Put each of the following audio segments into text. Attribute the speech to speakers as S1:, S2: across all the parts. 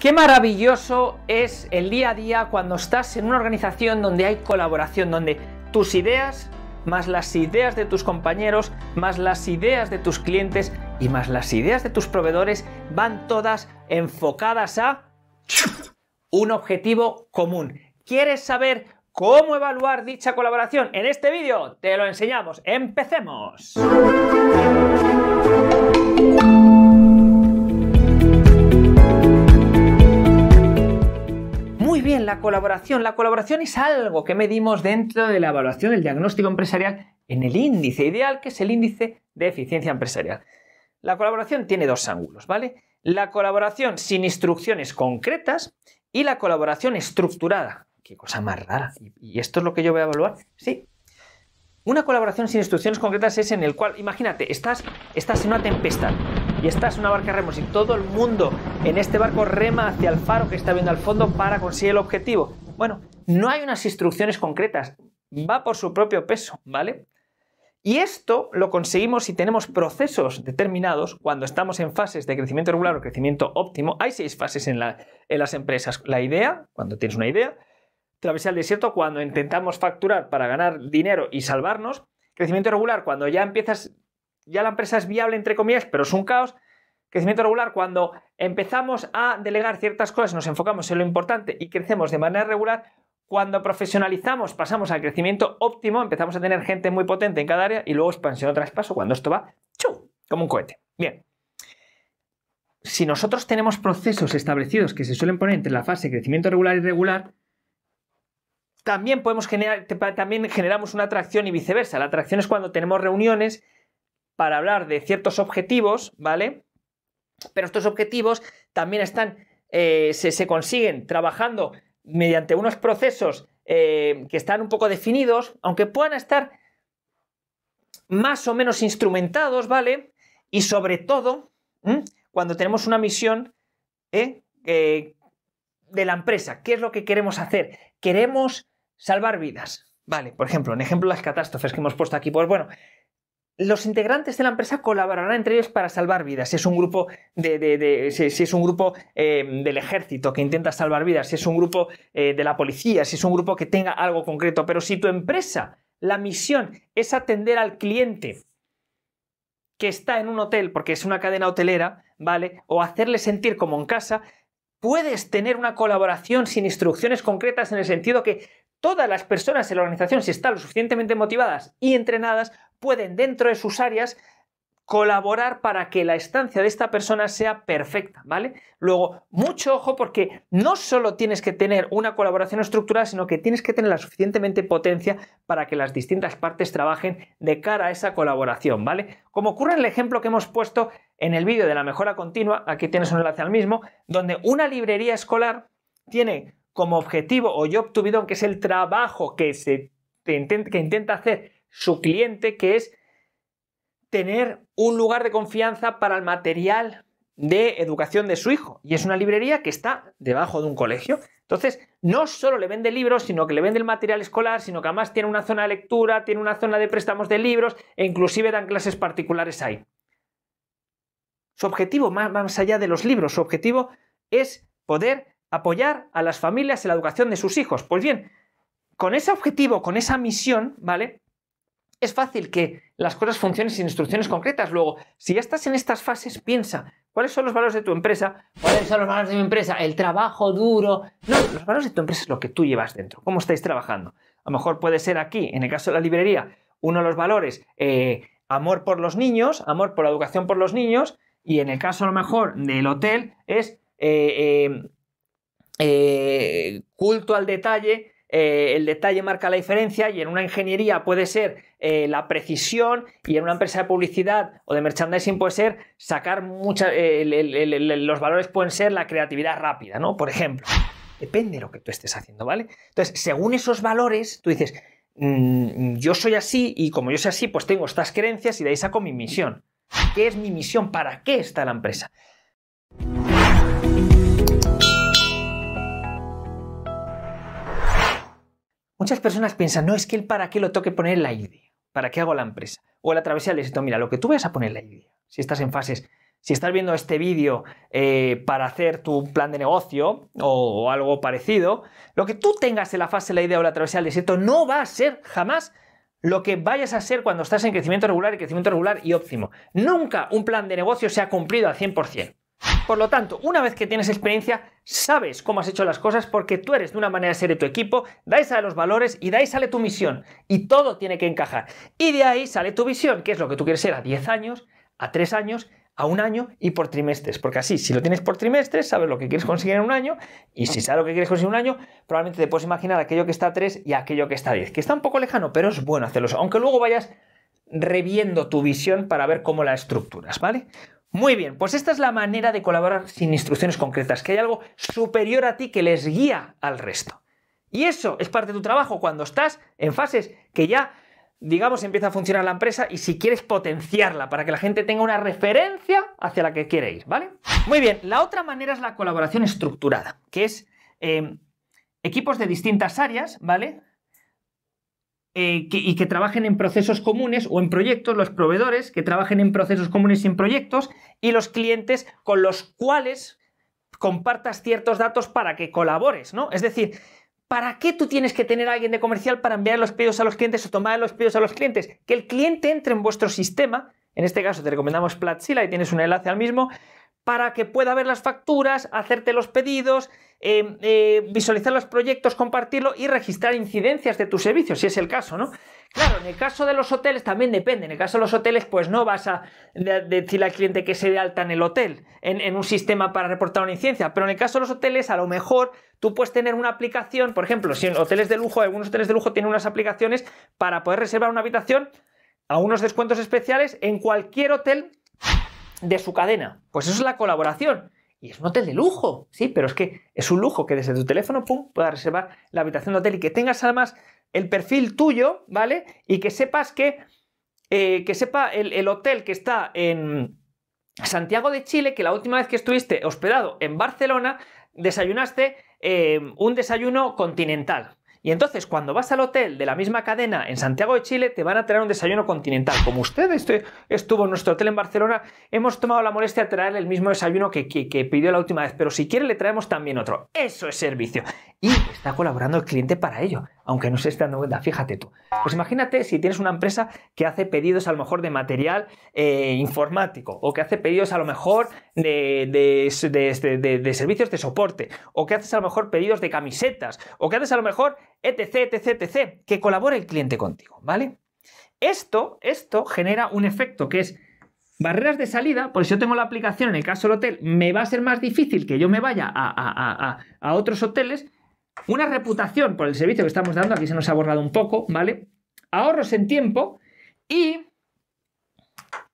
S1: Qué maravilloso es el día a día cuando estás en una organización donde hay colaboración, donde tus ideas más las ideas de tus compañeros, más las ideas de tus clientes y más las ideas de tus proveedores van todas enfocadas a un objetivo común. ¿Quieres saber cómo evaluar dicha colaboración? En este vídeo te lo enseñamos. ¡Empecemos! bien la colaboración. La colaboración es algo que medimos dentro de la evaluación del diagnóstico empresarial en el índice ideal, que es el índice de eficiencia empresarial. La colaboración tiene dos ángulos, ¿vale? La colaboración sin instrucciones concretas y la colaboración estructurada. Qué cosa más rara. ¿Y esto es lo que yo voy a evaluar? Sí. Una colaboración sin instrucciones concretas es en el cual, imagínate, estás, estás en una tempestad y esta es una barca remos y todo el mundo en este barco rema hacia el faro que está viendo al fondo para conseguir el objetivo. Bueno, no hay unas instrucciones concretas, va por su propio peso, ¿vale? Y esto lo conseguimos si tenemos procesos determinados cuando estamos en fases de crecimiento regular o crecimiento óptimo. Hay seis fases en, en las empresas. La idea, cuando tienes una idea, travesar el desierto cuando intentamos facturar para ganar dinero y salvarnos, crecimiento regular cuando ya empiezas ya la empresa es viable, entre comillas, pero es un caos. Crecimiento regular, cuando empezamos a delegar ciertas cosas, nos enfocamos en lo importante y crecemos de manera regular. Cuando profesionalizamos, pasamos al crecimiento óptimo, empezamos a tener gente muy potente en cada área y luego expansión o traspaso, cuando esto va ¡chu! como un cohete. Bien. Si nosotros tenemos procesos establecidos que se suelen poner entre la fase crecimiento regular y regular, también podemos generar, también generamos una atracción y viceversa. La atracción es cuando tenemos reuniones para hablar de ciertos objetivos, ¿vale? Pero estos objetivos también están, eh, se, consiguen trabajando mediante unos procesos eh, que están un poco definidos, aunque puedan estar más o menos instrumentados, ¿vale? Y sobre todo, cuando tenemos una misión ¿eh? de la empresa, ¿qué es lo que queremos hacer? Queremos salvar vidas, ¿vale? Por ejemplo, en ejemplo las catástrofes que hemos puesto aquí, pues bueno, los integrantes de la empresa colaborarán entre ellos para salvar vidas. Si es un grupo, de, si, es un grupo eh, del ejército que intenta salvar vidas, si es un grupo eh, de la policía, si es un grupo que tenga algo concreto. Pero si tu empresa, la misión es atender al cliente que está en un hotel, porque es una cadena hotelera, ¿vale? O hacerle sentir como en casa, puedes tener una colaboración sin instrucciones concretas en el sentido que todas las personas en la organización, si están lo suficientemente motivadas y entrenadas, pueden dentro de sus áreas colaborar para que la estancia de esta persona sea perfecta, ¿vale? Luego, mucho ojo porque no solo tienes que tener una colaboración estructural, sino que tienes que tener la suficientemente potencia para que las distintas partes trabajen de cara a esa colaboración, ¿vale? Como ocurre en el ejemplo que hemos puesto en el vídeo de la mejora continua, aquí tienes un enlace al mismo, donde una librería escolar tiene como objetivo o yo obtuvido, que es el trabajo que se que intenta hacer su cliente, que es tener un lugar de confianza para el material de educación de su hijo. Y es una librería que está debajo de un colegio. Entonces, no solo le vende libros, sino que le vende el material escolar, sino que además tiene una zona de lectura, tiene una zona de préstamos de libros e inclusive dan clases particulares ahí. Su objetivo, más allá de los libros, su objetivo es poder apoyar a las familias en la educación de sus hijos. Pues bien, con ese objetivo, con esa misión, ¿vale? es fácil que las cosas funcionen sin instrucciones concretas. Luego, si ya estás en estas fases, piensa, ¿cuáles son los valores de tu empresa? ¿Cuáles son los valores de mi empresa? El trabajo duro. No, los valores de tu empresa es lo que tú llevas dentro, cómo estáis trabajando. A lo mejor puede ser aquí, en el caso de la librería, uno de los valores, eh, amor por los niños, amor por la educación por los niños, y en el caso a lo mejor del hotel es eh, eh, culto al detalle eh, el detalle marca la diferencia y en una ingeniería puede ser eh, la precisión y en una empresa de publicidad o de merchandising puede ser sacar muchas, eh, los valores pueden ser la creatividad rápida, ¿no? Por ejemplo, depende de lo que tú estés haciendo, ¿vale? Entonces, según esos valores, tú dices, mm, yo soy así y como yo soy así, pues tengo estas creencias y de ahí saco mi misión. ¿Qué es mi misión? ¿Para qué está la empresa? Muchas personas piensan, no, es que el para qué lo toque poner la idea, para qué hago la empresa. O la travesía del éxito, mira, lo que tú vayas a poner la idea, si estás en fases, si estás viendo este vídeo eh, para hacer tu plan de negocio o, algo parecido, lo que tú tengas en la fase, la idea o la travesía del éxito no va a ser jamás lo que vayas a ser cuando estás en crecimiento regular y crecimiento regular y óptimo. Nunca un plan de negocio se ha cumplido al 100%. Por lo tanto, una vez que tienes experiencia, sabes cómo has hecho las cosas porque tú eres de una manera de ser de tu equipo, dais a los valores y dais sale tu misión. Y todo tiene que encajar. Y de ahí sale tu visión, que es lo que tú quieres ser a 10 años, a 3 años, a un año y por trimestres. Porque así, si lo tienes por trimestres, sabes lo que quieres conseguir en un año. Y si sabes lo que quieres conseguir en un año, probablemente te puedes imaginar aquello que está a 3 y aquello que está a 10. Que está un poco lejano, pero es bueno hacerlo, Aunque luego vayas reviendo tu visión para ver cómo la estructuras, ¿vale? Muy bien, pues esta es la manera de colaborar sin instrucciones concretas, que hay algo superior a ti que les guía al resto. Y eso es parte de tu trabajo cuando estás en fases que ya, digamos, empieza a funcionar la empresa y si quieres potenciarla para que la gente tenga una referencia hacia la que quiere ir, ¿vale? Muy bien, la otra manera es la colaboración estructurada, que es eh, equipos de distintas áreas, ¿vale? Eh, y que trabajen en procesos comunes o en proyectos, los proveedores que trabajen en procesos comunes y en proyectos, y los clientes con los cuales compartas ciertos datos para que colabores, ¿no? Es decir, ¿para qué tú tienes que tener a alguien de comercial para enviar los pedidos a los clientes o tomar los pedidos a los clientes? Que el cliente entre en vuestro sistema, en este caso te recomendamos Platzilla y tienes un enlace al mismo, para que pueda ver las facturas, hacerte los pedidos, eh, eh, visualizar los proyectos, compartirlo y registrar incidencias de tus servicios, si es el caso, ¿no? Claro, en el caso de los hoteles también depende. En el caso de los hoteles, pues no vas a decirle al cliente que se dé alta en el hotel, en, en, un sistema para reportar una incidencia. Pero en el caso de los hoteles, a lo mejor tú puedes tener una aplicación, por ejemplo, si en hoteles de lujo, algunos hoteles de lujo tienen unas aplicaciones para poder reservar una habitación a unos descuentos especiales en cualquier hotel de su cadena. Pues eso es la colaboración. Y es un hotel de lujo, sí, pero es que es un lujo que desde tu teléfono, pum, puedas reservar la habitación de hotel y que tengas además el perfil tuyo, ¿vale? Y que sepas que, eh, que sepa el, hotel que está en Santiago de Chile, que la última vez que estuviste hospedado en Barcelona, desayunaste eh, un desayuno continental, y entonces, cuando vas al hotel de la misma cadena en Santiago de Chile, te van a traer un desayuno continental. Como usted este, estuvo en nuestro hotel en Barcelona, hemos tomado la molestia de traerle el mismo desayuno que, que pidió la última vez, pero si quiere le traemos también otro. Eso es servicio. Y está colaborando el cliente para ello aunque no se esté dando cuenta. Fíjate tú. Pues imagínate si tienes una empresa que hace pedidos a lo mejor de material eh, informático, o que hace pedidos a lo mejor de, servicios de soporte, o que haces a lo mejor pedidos de camisetas, o que haces a lo mejor etc, etc, etc, que colabore el cliente contigo, ¿vale? Esto, esto genera un efecto que es Barreras de salida, porque si yo tengo la aplicación, en el caso del hotel, me va a ser más difícil que yo me vaya a, a otros hoteles una reputación por el servicio que estamos dando, aquí se nos ha borrado un poco, ¿vale? Ahorros en tiempo y,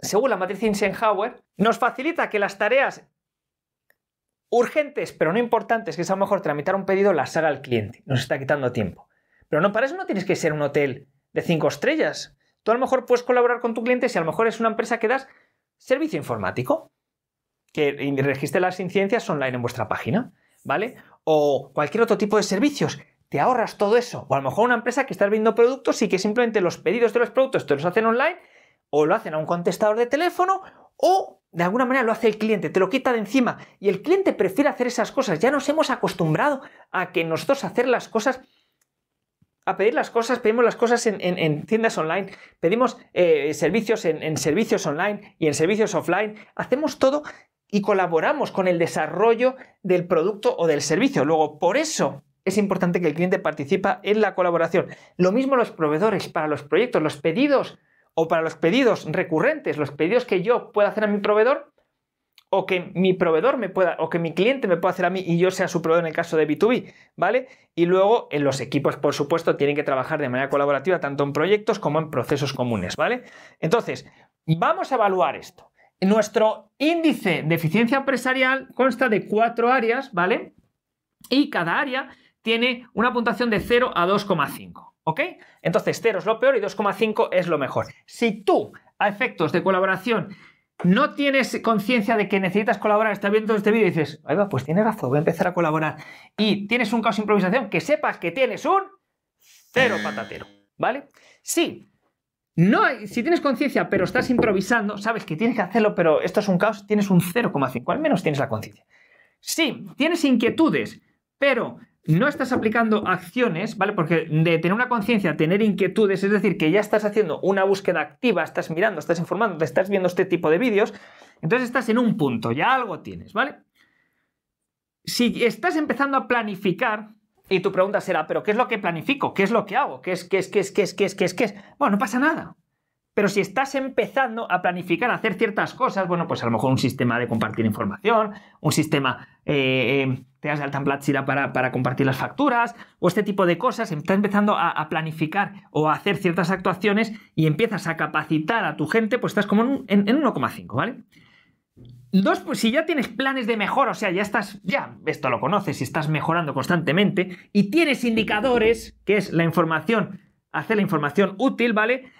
S1: según la matriz Eisenhower, nos facilita que las tareas urgentes, pero no importantes, que es a lo mejor tramitar un pedido, las haga el cliente. Nos está quitando tiempo. Pero no, para eso no tienes que ser un hotel de cinco estrellas. Tú a lo mejor puedes colaborar con tu cliente si a lo mejor es una empresa que das servicio informático, que registre las incidencias online en vuestra página, ¿vale? o cualquier otro tipo de servicios. Te ahorras todo eso. O a lo mejor una empresa que está viendo productos y que simplemente los pedidos de los productos te los hacen online o lo hacen a un contestador de teléfono o de alguna manera lo hace el cliente, te lo quita de encima y el cliente prefiere hacer esas cosas. Ya nos hemos acostumbrado a que nosotros hacer las cosas a pedir las cosas, pedimos las cosas en, tiendas online, pedimos eh, servicios en, en, servicios online y en servicios offline, hacemos todo y colaboramos con el desarrollo del producto o del servicio. Luego, por eso es importante que el cliente participa en la colaboración. Lo mismo los proveedores para los proyectos, los pedidos o para los pedidos recurrentes, los pedidos que yo pueda hacer a mi proveedor o que mi proveedor me pueda o que mi cliente me pueda hacer a mí y yo sea su proveedor en el caso de B2B, ¿vale? Y luego en los equipos, por supuesto, tienen que trabajar de manera colaborativa tanto en proyectos como en procesos comunes, ¿vale? Entonces, vamos a evaluar esto. Nuestro índice de eficiencia empresarial consta de cuatro áreas, ¿vale? Y cada área tiene una puntuación de 0 a 2,5, ¿ok? Entonces 0 es lo peor y 2,5 es lo mejor. Si tú, a efectos de colaboración, no tienes conciencia de que necesitas colaborar, estás viendo este vídeo y dices, ahí va, pues tiene razón, voy a empezar a colaborar. Y tienes un caos de improvisación, que sepas que tienes un cero eh. patatero, ¿vale? Sí no, si tienes conciencia, pero estás improvisando, sabes que tienes que hacerlo, pero esto es un caos, tienes un 0,5, al menos tienes la conciencia. Sí, tienes inquietudes, pero no estás aplicando acciones, ¿vale? Porque de tener una conciencia, tener inquietudes, es decir, que ya estás haciendo una búsqueda activa, estás mirando, estás informando, te estás viendo este tipo de vídeos, entonces estás en un punto, ya algo tienes, ¿vale? Si estás empezando a planificar, y tu pregunta será, ¿pero qué es lo que planifico? ¿Qué es lo que hago? ¿Qué es, qué es, qué es, qué es, qué es, qué es, qué es? Bueno, no pasa nada. Pero si estás empezando a planificar, a hacer ciertas cosas, bueno, pues a lo mejor un sistema de compartir información, un sistema eh, eh, te das de alta para, compartir las facturas, o este tipo de cosas, estás empezando a, planificar o a hacer ciertas actuaciones y empiezas a capacitar a tu gente, pues estás como en 1,5, ¿vale? Dos, pues si ya tienes planes de mejora, o sea, ya estás, ya, esto lo conoces, y estás mejorando constantemente, y tienes indicadores, que es la información, hacer la información útil, ¿vale?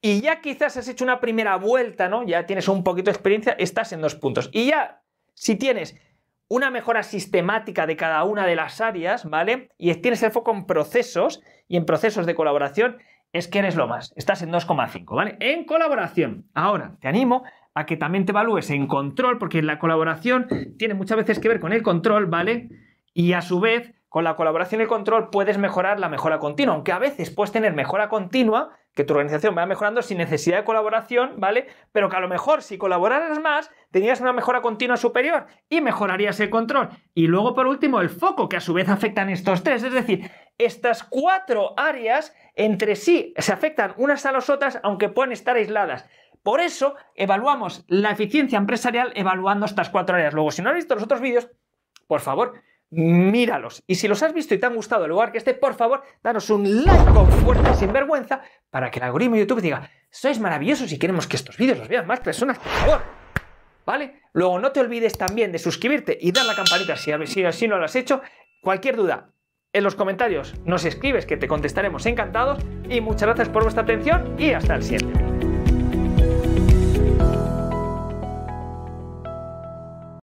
S1: Y ya quizás has hecho una primera vuelta, ¿no? Ya tienes un poquito de experiencia, estás en dos puntos. Y ya, si tienes una mejora sistemática de cada una de las áreas, ¿vale? Y tienes el foco en procesos y en procesos de colaboración, es que eres lo más. Estás en 2,5, ¿vale? En colaboración. Ahora, te animo que también te evalúes en control, porque la colaboración tiene muchas veces que ver con el control, ¿vale? Y a su vez, con la colaboración y el control puedes mejorar la mejora continua, aunque a veces puedes tener mejora continua, que tu organización va mejorando sin necesidad de colaboración, ¿vale? Pero que a lo mejor si colaboraras más, tenías una mejora continua superior y mejorarías el control. Y luego, por último, el foco, que a su vez afectan estos tres, es decir, estas cuatro áreas entre sí se afectan unas a las otras, aunque puedan estar aisladas. Por eso evaluamos la eficiencia empresarial evaluando estas cuatro áreas. Luego, si no has visto los otros vídeos, por favor, míralos. Y si los has visto y te han gustado el lugar que esté, por favor, danos un like con fuerza sin vergüenza para que el algoritmo de YouTube diga, sois maravillosos y queremos que estos vídeos los vean más personas, por favor. ¿Vale? Luego no te olvides también de suscribirte y dar la campanita si así si no lo has hecho. Cualquier duda en los comentarios nos escribes que te contestaremos encantados y muchas gracias por vuestra atención y hasta el siguiente.